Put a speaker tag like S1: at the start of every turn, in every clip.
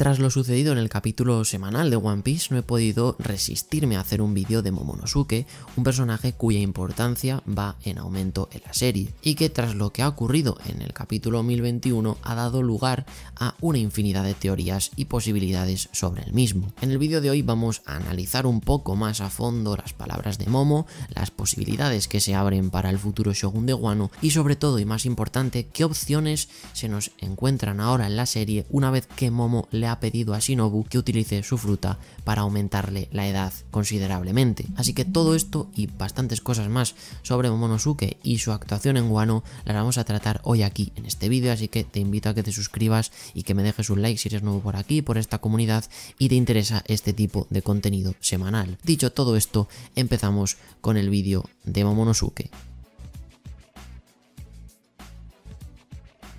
S1: Tras lo sucedido en el capítulo semanal de One Piece, no he podido resistirme a hacer un vídeo de Momonosuke, un personaje cuya importancia va en aumento en la serie, y que tras lo que ha ocurrido en el capítulo 1021 ha dado lugar a una infinidad de teorías y posibilidades sobre el mismo. En el vídeo de hoy vamos a analizar un poco más a fondo las palabras de Momo, las posibilidades que se abren para el futuro Shogun de Wano y sobre todo y más importante, qué opciones se nos encuentran ahora en la serie una vez que Momo le ha pedido a Shinobu que utilice su fruta para aumentarle la edad considerablemente. Así que todo esto y bastantes cosas más sobre Momonosuke y su actuación en Wano las vamos a tratar hoy aquí en este vídeo, así que te invito a que te suscribas y que me dejes un like si eres nuevo por aquí, por esta comunidad y te interesa este tipo de contenido semanal. Dicho todo esto, empezamos con el vídeo de Momonosuke.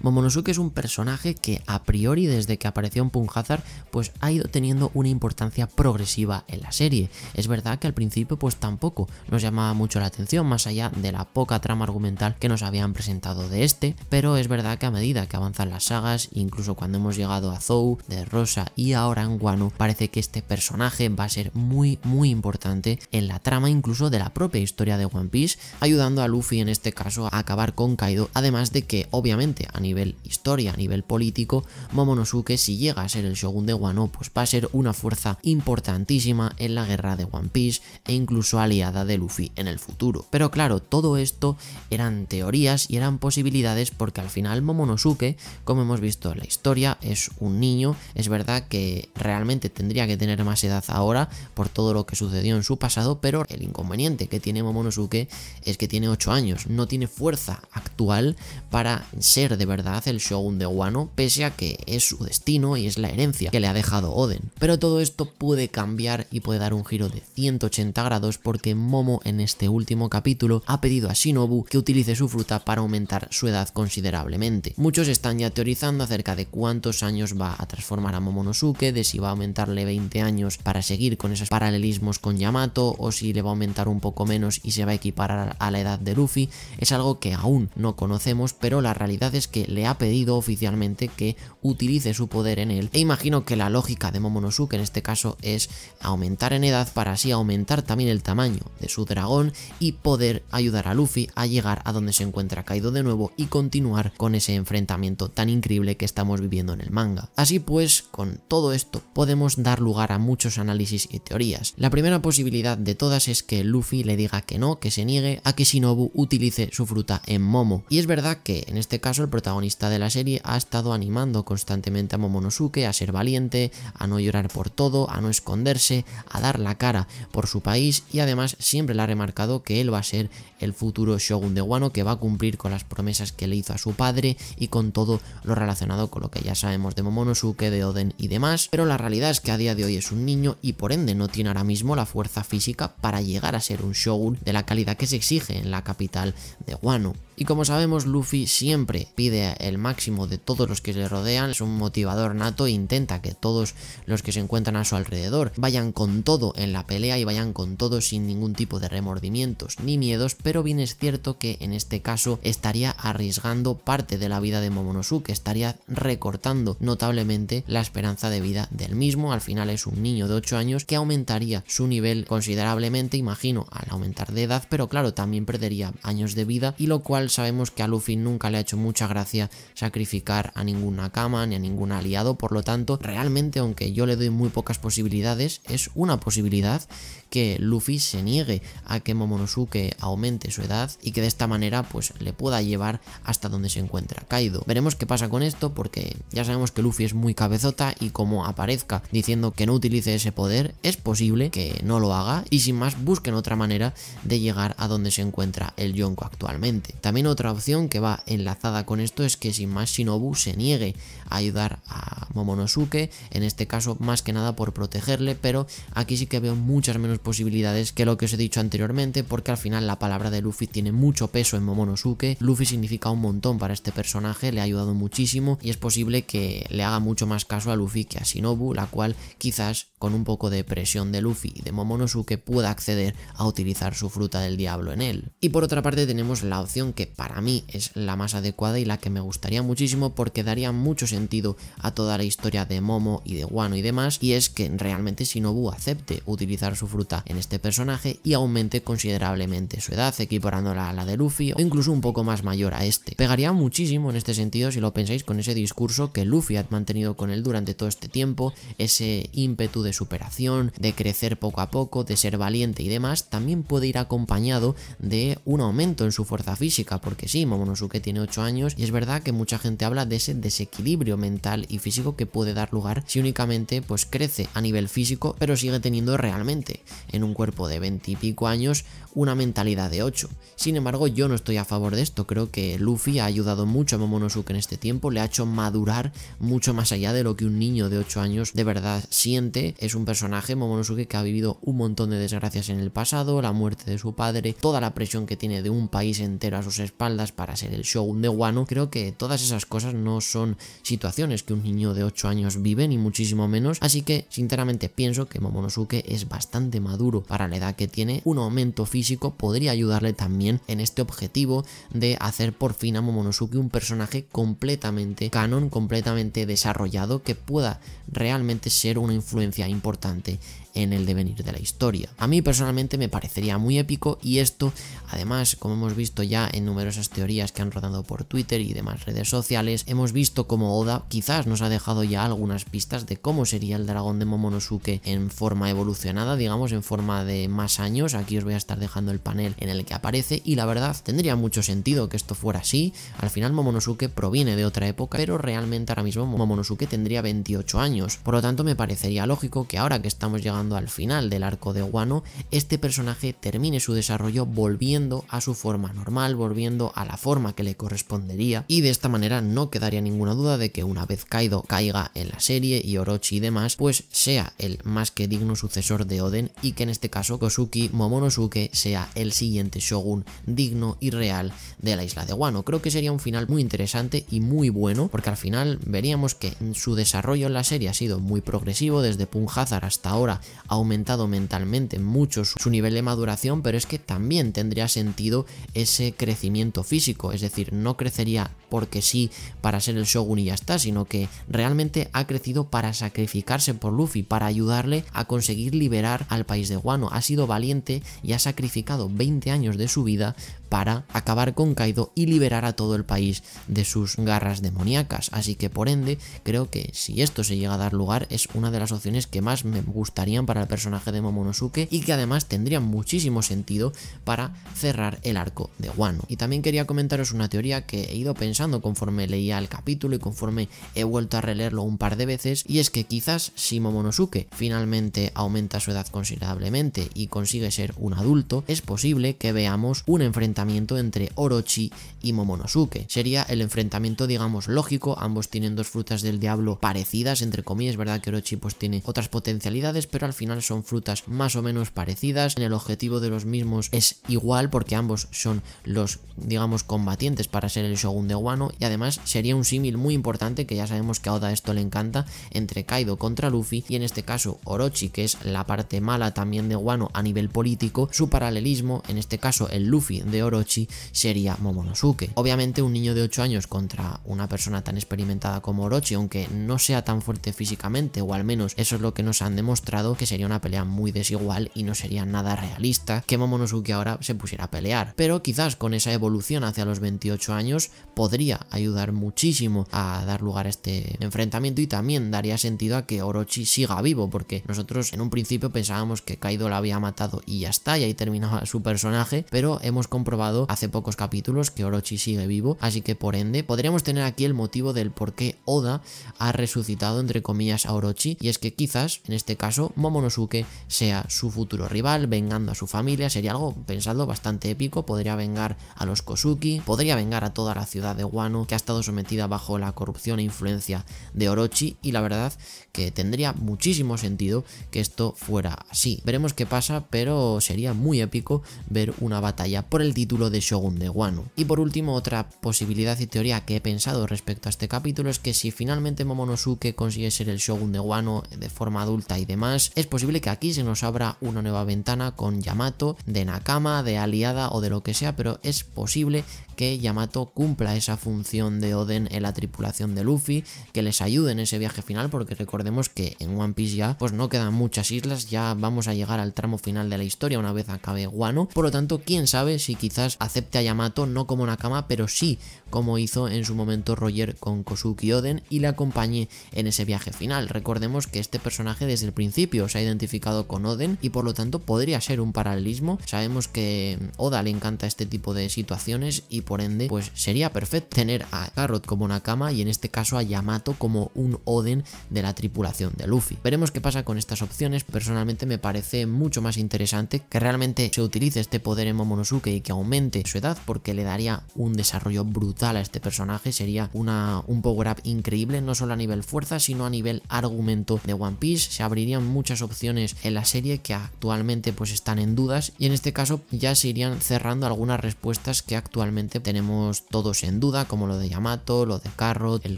S1: Momonosuke es un personaje que a priori desde que apareció en Punhazard pues ha ido teniendo una importancia progresiva en la serie. Es verdad que al principio pues tampoco nos llamaba mucho la atención más allá de la poca trama argumental que nos habían presentado de este, pero es verdad que a medida que avanzan las sagas, incluso cuando hemos llegado a Zou, de Rosa y ahora en Guano parece que este personaje va a ser muy muy importante en la trama incluso de la propia historia de One Piece, ayudando a Luffy en este caso a acabar con Kaido, además de que obviamente a nivel historia, a nivel político, Momonosuke si llega a ser el shogun de Wano pues va a ser una fuerza importantísima en la guerra de One Piece e incluso aliada de Luffy en el futuro. Pero claro, todo esto eran teorías y eran posibilidades porque al final Momonosuke, como hemos visto en la historia, es un niño, es verdad que realmente tendría que tener más edad ahora por todo lo que sucedió en su pasado, pero el inconveniente que tiene Momonosuke es que tiene 8 años, no tiene fuerza actual para ser de verdad el Shogun de Wano, pese a que es su destino y es la herencia que le ha dejado Oden. Pero todo esto puede cambiar y puede dar un giro de 180 grados porque Momo en este último capítulo ha pedido a Shinobu que utilice su fruta para aumentar su edad considerablemente. Muchos están ya teorizando acerca de cuántos años va a transformar a Momonosuke, de si va a aumentarle 20 años para seguir con esos paralelismos con Yamato o si le va a aumentar un poco menos y se va a equiparar a la edad de Luffy. Es algo que aún no conocemos, pero la realidad es que le ha pedido oficialmente que utilice su poder en él. E imagino que la lógica de Momonosuke en este caso es aumentar en edad para así aumentar también el tamaño de su dragón y poder ayudar a Luffy a llegar a donde se encuentra caído de nuevo y continuar con ese enfrentamiento tan increíble que estamos viviendo en el manga. Así pues, con todo esto podemos dar lugar a muchos análisis y teorías. La primera posibilidad de todas es que Luffy le diga que no, que se niegue a que Shinobu utilice su fruta en Momo. Y es verdad que en este caso el protagonista de la serie, ha estado animando constantemente a Momonosuke a ser valiente, a no llorar por todo, a no esconderse, a dar la cara por su país y además siempre le ha remarcado que él va a ser el futuro Shogun de Wano que va a cumplir con las promesas que le hizo a su padre y con todo lo relacionado con lo que ya sabemos de Momonosuke, de Oden y demás, pero la realidad es que a día de hoy es un niño y por ende no tiene ahora mismo la fuerza física para llegar a ser un Shogun de la calidad que se exige en la capital de Wano. Y como sabemos, Luffy siempre pide el máximo de todos los que le rodean, es un motivador nato e intenta que todos los que se encuentran a su alrededor vayan con todo en la pelea y vayan con todo sin ningún tipo de remordimientos ni miedos, pero bien es cierto que en este caso estaría arriesgando parte de la vida de Momonosuke, estaría recortando notablemente la esperanza de vida del mismo, al final es un niño de 8 años que aumentaría su nivel considerablemente, imagino, al aumentar de edad, pero claro, también perdería años de vida y lo cual sabemos que a Luffy nunca le ha hecho mucha gracia sacrificar a ninguna cama ni a ningún aliado, por lo tanto, realmente aunque yo le doy muy pocas posibilidades, es una posibilidad que Luffy se niegue a que Momonosuke aumente su edad y que de esta manera pues le pueda llevar hasta donde se encuentra Kaido. Veremos qué pasa con esto porque ya sabemos que Luffy es muy cabezota y como aparezca diciendo que no utilice ese poder, es posible que no lo haga y sin más busquen otra manera de llegar a donde se encuentra el Yonko actualmente. También otra opción que va enlazada con esto es que sin más Shinobu se niegue a ayudar a Momonosuke, en este caso más que nada por protegerle, pero aquí sí que veo muchas menos posibilidades que lo que os he dicho anteriormente, porque al final la palabra de Luffy tiene mucho peso en Momonosuke, Luffy significa un montón para este personaje, le ha ayudado muchísimo y es posible que le haga mucho más caso a Luffy que a Shinobu, la cual quizás con un poco de presión de Luffy y de Momonosuke pueda acceder a utilizar su fruta del diablo en él. Y por otra parte tenemos la opción que para mí es la más adecuada y la que me gustaría muchísimo porque daría mucho sentido a toda la historia de Momo y de Wano y demás, y es que realmente Shinobu acepte utilizar su fruta en este personaje y aumente considerablemente su edad, equiparándola a la de Luffy o incluso un poco más mayor a este. Pegaría muchísimo en este sentido si lo pensáis con ese discurso que Luffy ha mantenido con él durante todo este tiempo, ese ímpetu de superación, de crecer poco a poco, de ser valiente y demás, también puede ir acompañado de un aumento en su fuerza física, porque sí, Momonosuke tiene 8 años y es verdad que mucha gente habla de ese desequilibrio mental y físico que puede dar lugar si únicamente pues crece a nivel físico, pero sigue teniendo realmente en un cuerpo de 20 años una mentalidad de 8. Sin embargo, yo no estoy a favor de esto, creo que Luffy ha ayudado mucho a Momonosuke en este tiempo, le ha hecho madurar mucho más allá de lo que un niño de 8 años de verdad siente. Es un personaje Momonosuke que ha vivido un montón de desgracias en el pasado, la muerte de su padre, toda la presión que tiene de un país entero a sus espaldas para ser el shogun de Wano. Creo que todas esas cosas no son situaciones que un niño de 8 años vive, ni muchísimo menos, así que sinceramente pienso que Momonosuke es bastante maduro para la edad que tiene, un aumento físico podría ayudarle también en este objetivo de hacer por fin a Momonosuke un personaje completamente canon, completamente desarrollado, que pueda realmente ser una influencia importante en el devenir de la historia. A mí personalmente me parecería muy épico y esto, además, como hemos visto ya en numerosas teorías que han rodado por Twitter y demás redes sociales, hemos visto como Oda quizás nos ha dejado ya algunas pistas de cómo sería el dragón de Momonosuke en forma evolucionada, digamos, en forma de más años. Aquí os voy a estar dejando el panel en el que aparece y la verdad tendría mucho sentido que esto fuera así. Al final Momonosuke proviene de otra época, pero realmente ahora mismo Momonosuke tendría 28 años por lo tanto me parecería lógico que ahora que estamos llegando al final del arco de Wano este personaje termine su desarrollo volviendo a su forma normal, volviendo a la forma que le correspondería y de esta manera no quedaría ninguna duda de que una vez Kaido caiga en la serie y Orochi y demás, pues sea el más que digno sucesor de Oden y que en este caso Kosuki Momonosuke sea el siguiente shogun digno y real de la isla de Wano. Creo que sería un final muy interesante y muy bueno porque al final veríamos que su desarrollo en la serie ha sido muy progresivo, desde Punhazar hasta ahora ha aumentado mentalmente mucho su nivel de maduración, pero es que también tendría sentido ese crecimiento físico, es decir, no crecería porque sí para ser el Shogun y ya está, sino que realmente ha crecido para sacrificarse por Luffy, para ayudarle a conseguir liberar al país de Guano. Ha sido valiente y ha sacrificado 20 años de su vida para acabar con Kaido y liberar a todo el país de sus garras demoníacas. Así que por ende, creo que si esto se llega a dar lugar es una de las opciones que más me gustarían para el personaje de Momonosuke y que además tendría muchísimo sentido para cerrar el arco de Wano. Y también quería comentaros una teoría que he ido pensando conforme leía el capítulo y conforme he vuelto a releerlo un par de veces y es que quizás si Momonosuke finalmente aumenta su edad considerablemente y consigue ser un adulto, es posible que veamos un enfrentamiento entre Orochi y Momonosuke. Sería el enfrentamiento, digamos, lógico, ambos tienen dos frutas del diablo parecidas, entre comillas, ¿verdad? Que Orochi pues tiene otras potencialidades, pero al final son frutas más o menos parecidas, en el objetivo de los mismos es igual porque ambos son los, digamos, combatientes para ser el Shogun de Guano. y además sería un símil muy importante que ya sabemos que a Oda esto le encanta entre Kaido contra Luffy y en este caso Orochi, que es la parte mala también de guano a nivel político, su paralelismo, en este caso el Luffy de Orochi Orochi sería Momonosuke. Obviamente un niño de 8 años contra una persona tan experimentada como Orochi, aunque no sea tan fuerte físicamente, o al menos eso es lo que nos han demostrado, que sería una pelea muy desigual y no sería nada realista que Momonosuke ahora se pusiera a pelear. Pero quizás con esa evolución hacia los 28 años podría ayudar muchísimo a dar lugar a este enfrentamiento y también daría sentido a que Orochi siga vivo, porque nosotros en un principio pensábamos que Kaido la había matado y ya está, y ahí terminaba su personaje, pero hemos comprobado hace pocos capítulos que Orochi sigue vivo, así que por ende podríamos tener aquí el motivo del por qué Oda ha resucitado entre comillas a Orochi y es que quizás en este caso Momonosuke sea su futuro rival vengando a su familia, sería algo pensando bastante épico, podría vengar a los Kosuki, podría vengar a toda la ciudad de Wano que ha estado sometida bajo la corrupción e influencia de Orochi y la verdad que tendría muchísimo sentido que esto fuera así. Veremos qué pasa, pero sería muy épico ver una batalla por el título de Shogun de Wano. Y por último, otra posibilidad y teoría que he pensado respecto a este capítulo es que si finalmente Momonosuke consigue ser el Shogun de Guano de forma adulta y demás, es posible que aquí se nos abra una nueva ventana con Yamato, de Nakama, de Aliada o de lo que sea, pero es posible que Yamato cumpla esa función de Oden en la tripulación de Luffy, que les ayude en ese viaje final, porque recordemos que en One Piece ya pues no quedan muchas islas, ya vamos a llegar al tramo final de la historia una vez acabe Guano, por lo tanto quién sabe si quizás acepte a Yamato no como Nakama, pero sí como hizo en su momento Roger con Kosuki Oden y le acompañe en ese viaje final. Recordemos que este personaje desde el principio se ha identificado con Oden y por lo tanto podría ser un paralelismo. Sabemos que Oda le encanta este tipo de situaciones y por por ende, pues sería perfecto tener a Carrot como una cama y en este caso a Yamato como un Oden de la tripulación de Luffy. Veremos qué pasa con estas opciones, personalmente me parece mucho más interesante que realmente se utilice este poder en Momonosuke y que aumente su edad porque le daría un desarrollo brutal a este personaje, sería una, un power-up increíble, no solo a nivel fuerza, sino a nivel argumento de One Piece, se abrirían muchas opciones en la serie que actualmente pues están en dudas y en este caso ya se irían cerrando algunas respuestas que actualmente tenemos todos en duda, como lo de Yamato, lo de Carrot, el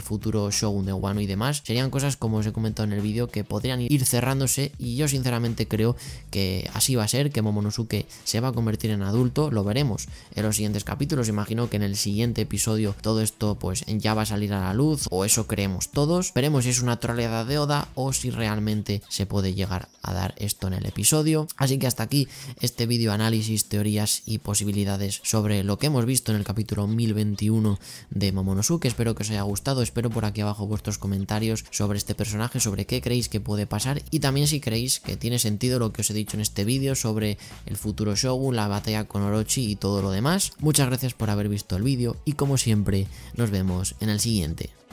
S1: futuro Shogun de Wano y demás, serían cosas como os he comentado en el vídeo que podrían ir cerrándose y yo sinceramente creo que así va a ser, que Momonosuke se va a convertir en adulto, lo veremos en los siguientes capítulos, imagino que en el siguiente episodio todo esto pues ya va a salir a la luz o eso creemos todos, veremos si es una troleada de Oda o si realmente se puede llegar a dar esto en el episodio, así que hasta aquí este vídeo análisis, teorías y posibilidades sobre lo que hemos visto en el capítulo 1021 de Momonosuke. Espero que os haya gustado, espero por aquí abajo vuestros comentarios sobre este personaje, sobre qué creéis que puede pasar y también si creéis que tiene sentido lo que os he dicho en este vídeo sobre el futuro Shogun, la batalla con Orochi y todo lo demás. Muchas gracias por haber visto el vídeo y como siempre nos vemos en el siguiente.